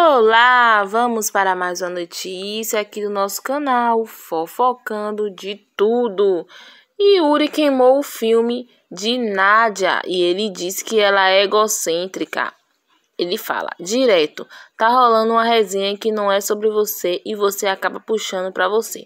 Olá, vamos para mais uma notícia aqui do nosso canal Fofocando de Tudo. Yuri queimou o filme de Nádia e ele disse que ela é egocêntrica. Ele fala direto: tá rolando uma resenha que não é sobre você e você acaba puxando para você.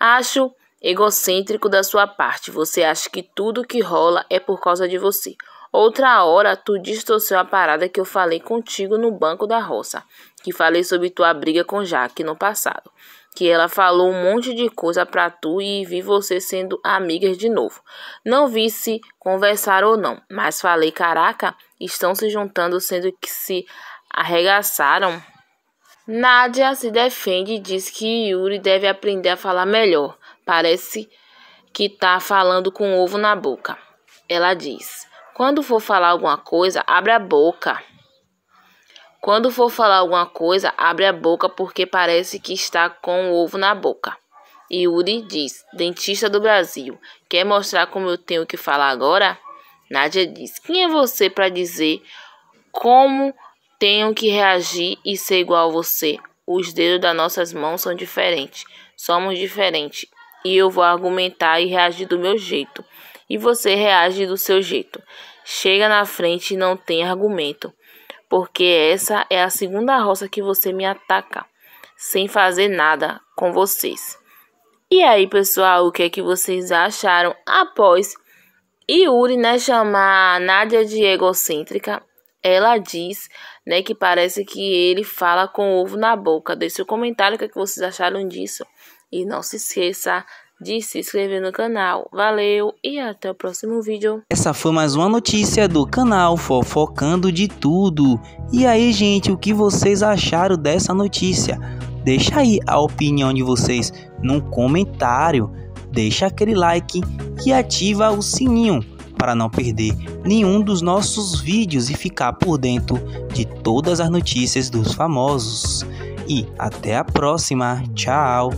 Acho egocêntrico da sua parte. Você acha que tudo que rola é por causa de você. Outra hora tu distorceu a parada que eu falei contigo no banco da roça, que falei sobre tua briga com Jaque no passado, que ela falou um monte de coisa pra tu e vi você sendo amigas de novo. Não vi se conversaram ou não, mas falei, caraca, estão se juntando sendo que se arregaçaram. Nádia se defende e diz que Yuri deve aprender a falar melhor. Parece que tá falando com ovo na boca. Ela diz: quando for falar alguma coisa, abre a boca. Quando for falar alguma coisa, abre a boca porque parece que está com o ovo na boca. Yuri diz: Dentista do Brasil, quer mostrar como eu tenho que falar agora? Nádia diz: Quem é você para dizer como tenho que reagir e ser igual a você? Os dedos das nossas mãos são diferentes, somos diferentes e eu vou argumentar e reagir do meu jeito e você reage do seu jeito. Chega na frente e não tem argumento, porque essa é a segunda roça que você me ataca, sem fazer nada com vocês. E aí, pessoal, o que é que vocês acharam após Yuri né, chamar a Nádia de egocêntrica? Ela diz né, que parece que ele fala com ovo na boca. Deixe seu comentário o que, é que vocês acharam disso. E não se esqueça, de se inscrever no canal. Valeu e até o próximo vídeo. Essa foi mais uma notícia do canal Fofocando de Tudo. E aí, gente, o que vocês acharam dessa notícia? Deixa aí a opinião de vocês num comentário, deixa aquele like e ativa o sininho para não perder nenhum dos nossos vídeos e ficar por dentro de todas as notícias dos famosos. E até a próxima, tchau!